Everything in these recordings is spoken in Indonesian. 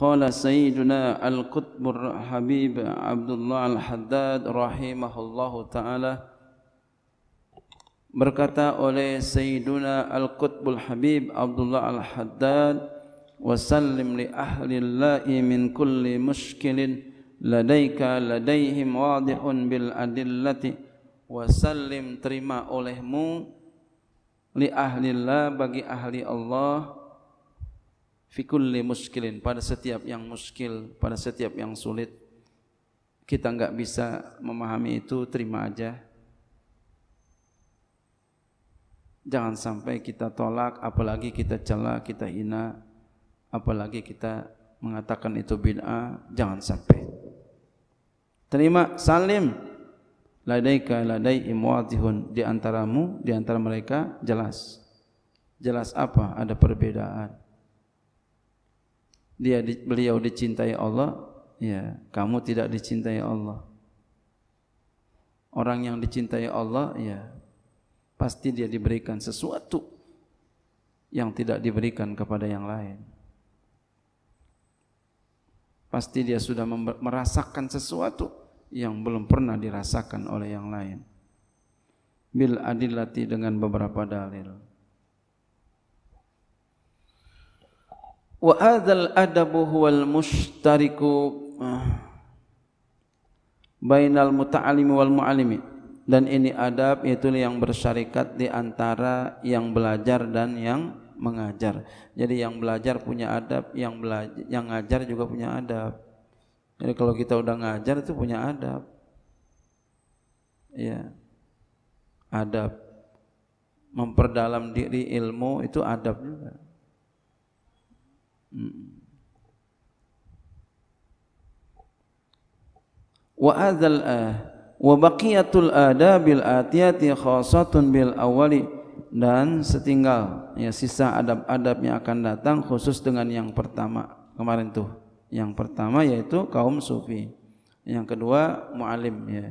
قال سيدنا القطب الحبيب habib Abdullah al-Haddad, الله taala, berkata oleh Sayyiduna Al-Qutbul Habib Abdullah Al-Haddad wa sallim li ahli Allahi min kulli mushkilin ladaika ladaihim wadihun bil adillati wa terima olehmu li ahli Allah bagi ahli Allah fikulli muskilin pada setiap yang muskil, pada setiap yang sulit. Kita enggak bisa memahami itu, terima aja. Jangan sampai kita tolak, apalagi kita cela, kita hina, apalagi kita mengatakan itu bid'ah, jangan sampai. Terima salim ladaika ladai imwadihun di antaramu di antara mereka jelas. Jelas apa? Ada perbedaan dia beliau dicintai Allah, ya, kamu tidak dicintai Allah. Orang yang dicintai Allah, ya, pasti dia diberikan sesuatu yang tidak diberikan kepada yang lain. Pasti dia sudah merasakan sesuatu yang belum pernah dirasakan oleh yang lain. Bil Adilati dengan beberapa dalil. wa hadzal adabu huwal mustariku ah, bainal muta'allimi wal mu'allimi dan ini adab itu yang bersyarikat di antara yang belajar dan yang mengajar. Jadi yang belajar punya adab, yang belajar yang ngajar juga punya adab. Jadi kalau kita udah ngajar itu punya adab. Ya. Adab memperdalam diri ilmu itu adab wa adzal ah eh, wa baqiyatul adabil atiyati khassatun bil awwali dan setinggal ya sisa adab-adab yang akan datang khusus dengan yang pertama kemarin tuh yang pertama yaitu kaum sufi yang kedua muallim ya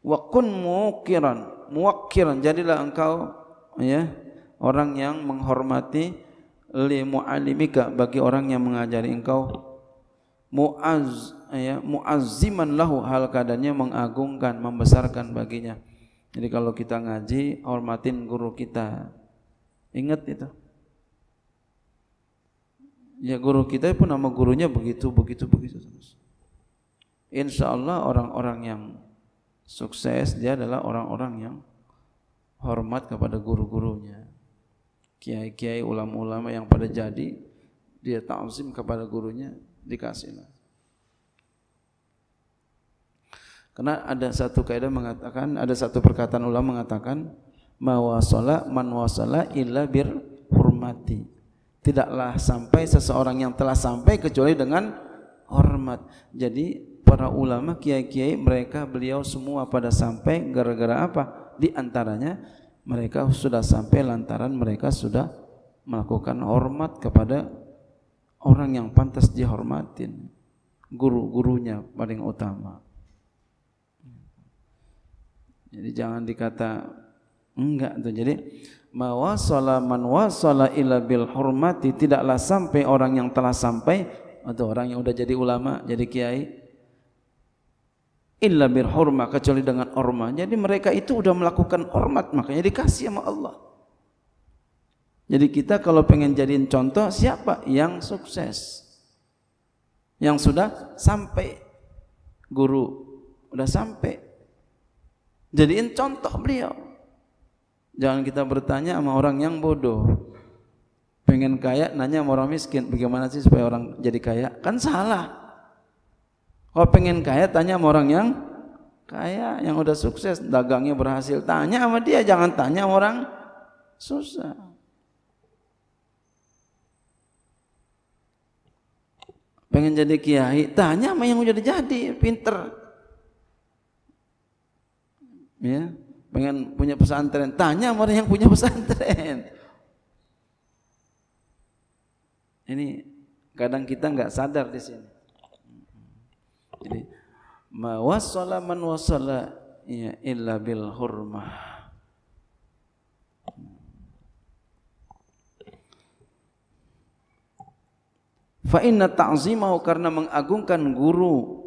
wa kun muqiran muwakkiran jadilah engkau ya orang yang menghormati li muallimika bagi orang yang mengajari engkau muaz ya muazziman lahu hal keadaannya mengagungkan membesarkan baginya jadi kalau kita ngaji hormatin guru kita ingat itu ya guru kita pun nama gurunya begitu begitu begitu terus insya orang-orang yang sukses dia adalah orang-orang yang hormat kepada guru-gurunya kiai-kiai ulama-ulama yang pada jadi dia ta'zim kepada gurunya dikasihlah karena ada satu kaidah mengatakan ada satu perkataan ulama mengatakan mawasala man wasala illa bir hurmati tidaklah sampai seseorang yang telah sampai kecuali dengan hormat jadi para ulama kiai-kiai mereka beliau semua pada sampai gara-gara apa di antaranya mereka sudah sampai lantaran mereka sudah melakukan hormat kepada orang yang pantas dihormatin guru-gurunya paling utama jadi jangan dikata enggak tuh jadi mawasala man wasala ila bil hormati tidaklah sampai orang yang telah sampai atau orang yang udah jadi ulama jadi kiai illa bir hurma kecuali dengan orma. Jadi mereka itu udah melakukan hormat makanya dikasih sama Allah. Jadi kita kalau pengen jadiin contoh siapa yang sukses? Yang sudah sampai guru udah sampai. Jadiin contoh beliau. Jangan kita bertanya sama orang yang bodoh. Pengen kaya nanya sama orang miskin, bagaimana sih supaya orang jadi kaya? Kan salah. Kalau oh, pengen kaya tanya sama orang yang kaya, yang udah sukses, dagangnya berhasil. Tanya sama dia, jangan tanya sama orang susah. Pengen jadi kiai, tanya sama yang udah jadi, pinter. Ya, pengen punya pesantren, tanya sama orang yang punya pesantren. Ini kadang kita nggak sadar di sini. Jadi ma man wasala ya illa bil hurmah. Fa inna ta'zimahu karena mengagungkan guru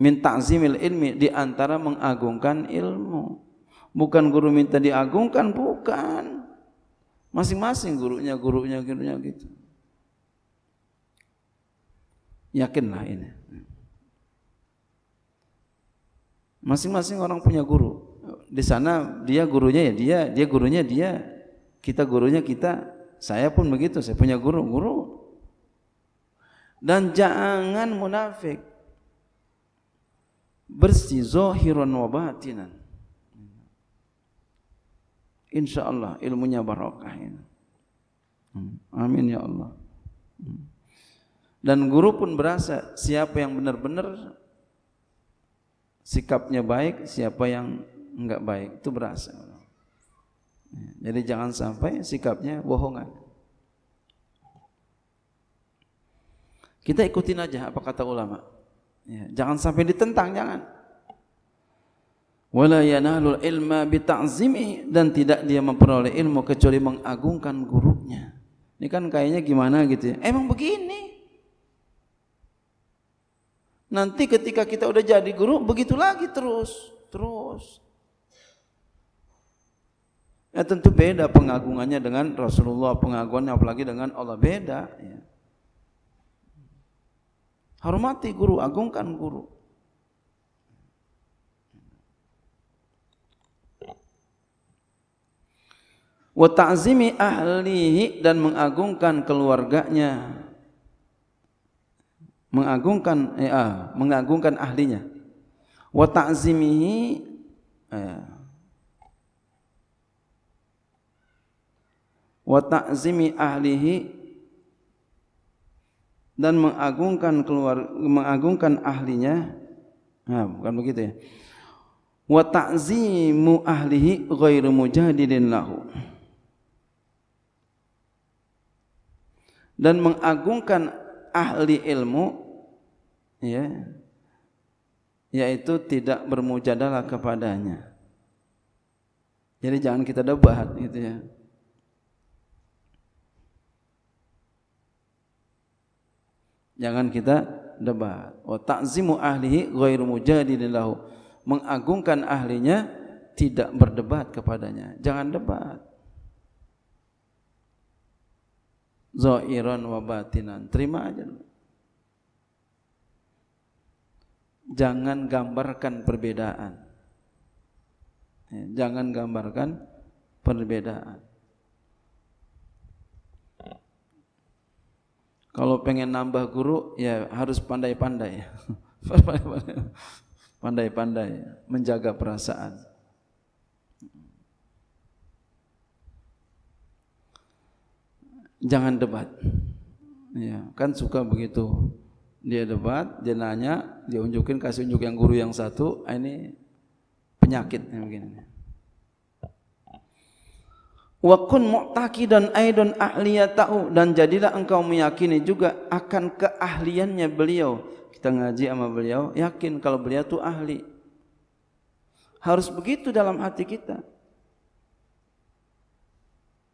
min ta'zimil ilmi di antara mengagungkan ilmu. Bukan guru minta diagungkan, bukan. Masing-masing gurunya, gurunya, gurunya gitu. Yakinlah ini. Masing-masing orang punya guru. Di sana dia gurunya ya dia, dia gurunya dia, kita gurunya kita, saya pun begitu, saya punya guru, guru. Dan jangan munafik. Bersih zahiran wa batinan. Insya Allah ilmunya barokah ini. Amin ya Allah. Dan guru pun berasa siapa yang benar-benar sikapnya baik, siapa yang enggak baik itu berasa. Jadi jangan sampai sikapnya bohongan. Kita ikutin aja apa kata ulama. Ya, jangan sampai ditentang, jangan. Wala yanalul ilma bita'zimi dan tidak dia memperoleh ilmu kecuali mengagungkan gurunya. Ini kan kayaknya gimana gitu ya. Emang begini Nanti ketika kita udah jadi guru, begitu lagi terus, terus. Ya tentu beda pengagungannya dengan Rasulullah, pengagungannya apalagi dengan Allah beda. Ya. Hormati guru, agungkan guru. Wa ta'zimi ahlihi dan mengagungkan keluarganya mengagungkan eh, ah, mengagungkan ahlinya wa ta'zimihi eh, wa ta'zimi ahlihi dan mengagungkan keluar mengagungkan ahlinya nah, bukan begitu ya wa ta'zimu ahlihi ghairu mujadidin lahu dan mengagungkan ahli ilmu ya yaitu tidak bermujadalah kepadanya. Jadi jangan kita debat gitu ya. Jangan kita debat. Wa ta'zimu ahlihi ghairu lahu Mengagungkan ahlinya tidak berdebat kepadanya. Jangan debat. Zoiron wa batinan. Terima aja Jangan gambarkan perbedaan. Ya, jangan gambarkan perbedaan. Kalau pengen nambah guru ya harus pandai-pandai. Pandai-pandai menjaga perasaan. jangan debat. Ya, kan suka begitu. Dia debat, dia nanya, dia unjukin kasih unjuk yang guru yang satu, ah, ini penyakit yang begini. Wa kun mu'taqidan aidan ahliyatahu dan jadilah engkau meyakini juga akan keahliannya beliau. Kita ngaji sama beliau, yakin kalau beliau tuh ahli. Harus begitu dalam hati kita.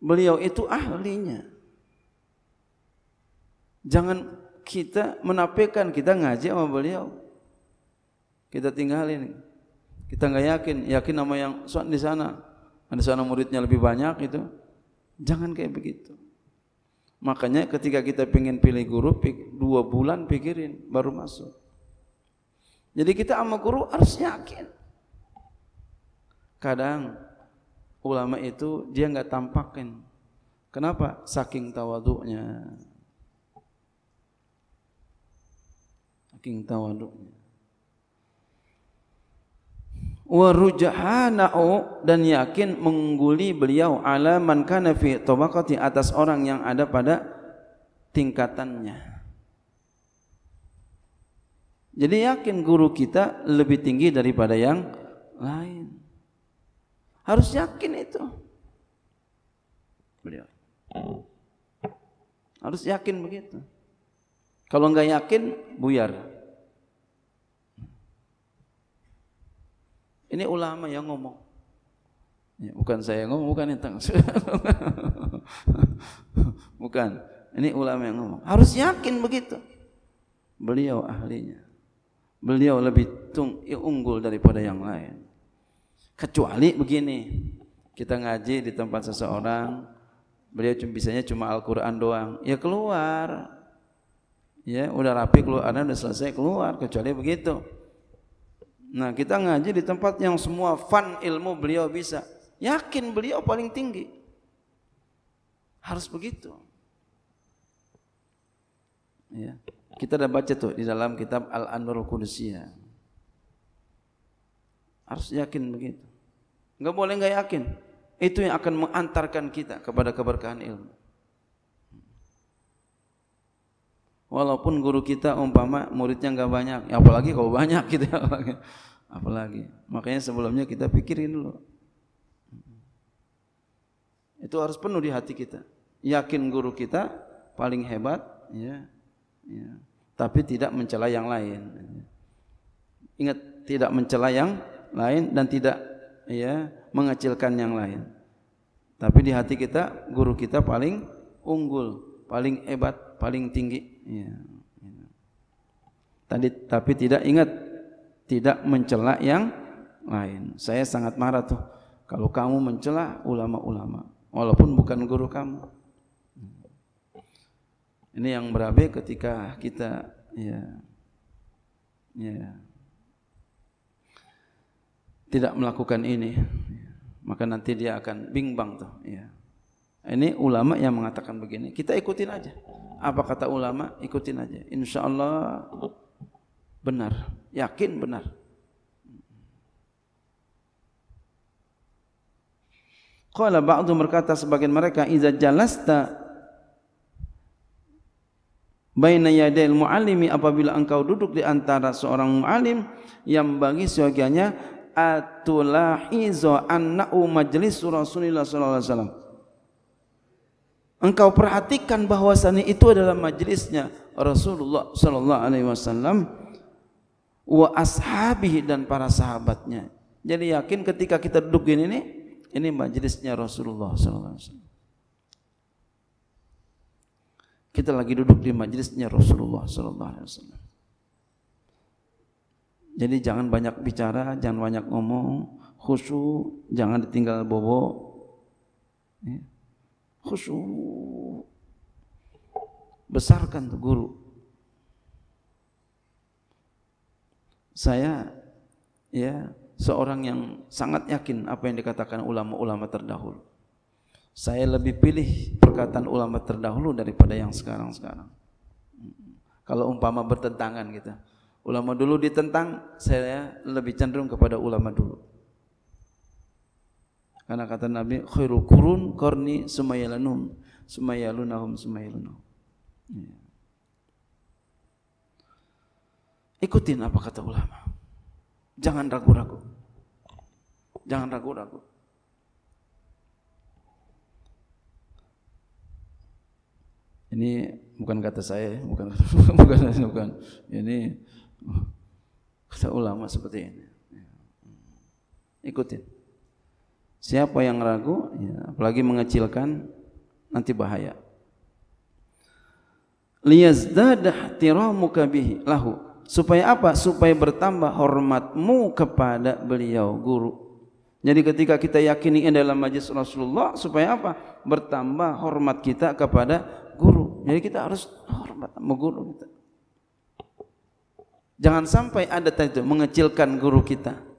Beliau itu ahlinya. Jangan kita menafikan kita ngaji sama beliau. Kita tinggal ini Kita nggak yakin, yakin sama yang di sana. Di sana muridnya lebih banyak itu. Jangan kayak begitu. Makanya ketika kita pengen pilih guru, dua bulan pikirin baru masuk. Jadi kita sama guru harus yakin. Kadang ulama itu dia nggak tampakin. Kenapa? Saking tawaduknya. saking tawaduknya Warujahanau dan yakin mengguli beliau man kana fi tabaqati atas orang yang ada pada tingkatannya. Jadi yakin guru kita lebih tinggi daripada yang lain. Harus yakin itu. Beliau. Harus yakin begitu. Kalau nggak yakin, buyar. Ini ulama yang ngomong. Ya, bukan saya yang ngomong, bukan yang bukan. Ini ulama yang ngomong. Harus yakin begitu. Beliau ahlinya. Beliau lebih tung, ya, unggul daripada yang lain. Kecuali begini, kita ngaji di tempat seseorang, beliau cuma bisanya cuma Al-Quran doang. Ya keluar. Ya, udah rapi keluar, udah selesai keluar, kecuali begitu. Nah kita ngaji di tempat yang semua fun ilmu beliau bisa. Yakin beliau paling tinggi. Harus begitu. Ya. Kita dah baca tuh di dalam kitab Al-Anwar kudusia Harus yakin begitu. Enggak boleh enggak yakin. Itu yang akan mengantarkan kita kepada keberkahan ilmu. walaupun guru kita umpama muridnya nggak banyak ya apalagi kalau banyak gitu ya, apalagi. apalagi makanya sebelumnya kita pikirin dulu itu harus penuh di hati kita yakin guru kita paling hebat ya, ya. tapi tidak mencela yang lain ingat tidak mencela yang lain dan tidak ya mengecilkan yang lain tapi di hati kita guru kita paling unggul paling hebat paling tinggi Ya, Tadi tapi tidak ingat tidak mencela yang lain. Saya sangat marah tuh kalau kamu mencela ulama-ulama walaupun bukan guru kamu. Ini yang berabe ketika kita ya ya tidak melakukan ini maka nanti dia akan bimbang tuh ya. Ini ulama yang mengatakan begini, kita ikutin aja apa kata ulama ikutin aja insya Allah benar yakin benar Qala ba'du berkata sebagian mereka iza jalasta baina yadil muallimi apabila engkau duduk di antara seorang muallim yang bagi seyogianya atulahizo anna'u majlis Rasulullah sallallahu alaihi wasallam engkau perhatikan bahwasannya itu adalah majelisnya Rasulullah sallallahu alaihi wasallam wa ashabihi dan para sahabatnya. Jadi yakin ketika kita duduk gini nih, ini majelisnya Rasulullah sallallahu alaihi wasallam. Kita lagi duduk di majelisnya Rasulullah sallallahu alaihi wasallam. Jadi jangan banyak bicara, jangan banyak ngomong, khusyuk, jangan ditinggal bobo. Ya khusyuk besarkan tuh guru saya ya seorang yang sangat yakin apa yang dikatakan ulama-ulama terdahulu saya lebih pilih perkataan ulama terdahulu daripada yang sekarang-sekarang kalau umpama bertentangan kita, gitu. ulama dulu ditentang saya lebih cenderung kepada ulama dulu karena kata Nabi, khairul kurun korni sumayalanum, sumayalunahum sumayalunahum. Iya. Ikutin apa kata ulama. Jangan ragu-ragu. Jangan ragu-ragu. Ini bukan kata saya, bukan bukan bukan. Ini kata ulama seperti ini. Iya. Ikutin. Siapa yang ragu, ya, apalagi mengecilkan, nanti bahaya. Liyazdada tiroh bihi lahu. Supaya apa? Supaya bertambah hormatmu kepada beliau guru. Jadi ketika kita yakini ini dalam majlis Rasulullah supaya apa? Bertambah hormat kita kepada guru. Jadi kita harus hormat sama guru kita. Jangan sampai ada tadi itu mengecilkan guru kita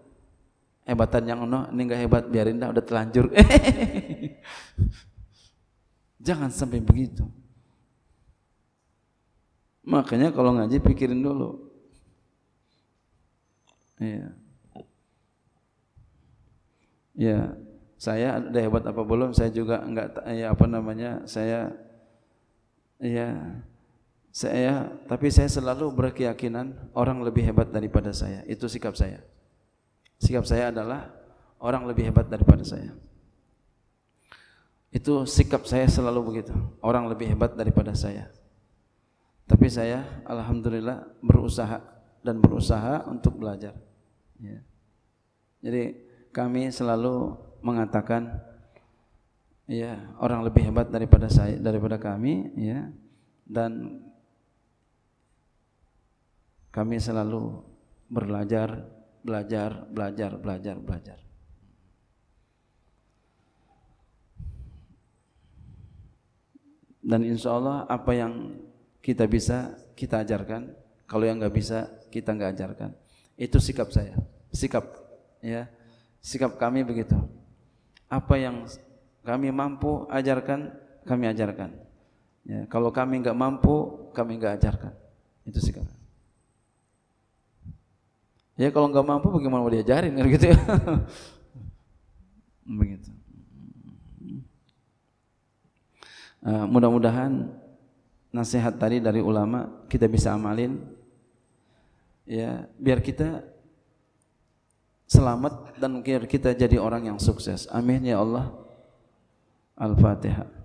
hebatan yang ono ini nggak hebat biarin dah udah telanjur jangan sampai begitu makanya kalau ngaji pikirin dulu ya ya saya ada hebat apa belum saya juga nggak ya apa namanya saya ya saya tapi saya selalu berkeyakinan orang lebih hebat daripada saya itu sikap saya Sikap saya adalah orang lebih hebat daripada saya. Itu sikap saya selalu begitu. Orang lebih hebat daripada saya. Tapi saya alhamdulillah berusaha dan berusaha untuk belajar. Ya. Jadi kami selalu mengatakan ya orang lebih hebat daripada saya daripada kami ya dan kami selalu belajar belajar, belajar, belajar, belajar. Dan insya Allah apa yang kita bisa kita ajarkan, kalau yang nggak bisa kita nggak ajarkan. Itu sikap saya, sikap ya, sikap kami begitu. Apa yang kami mampu ajarkan, kami ajarkan. Ya, kalau kami nggak mampu, kami nggak ajarkan. Itu sikap. Ya kalau nggak mampu bagaimana mau diajarin kan gitu ya? Begitu. Uh, mudah-mudahan nasihat tadi dari ulama kita bisa amalin ya biar kita selamat dan biar kita jadi orang yang sukses. Amin ya Allah. Al-Fatihah.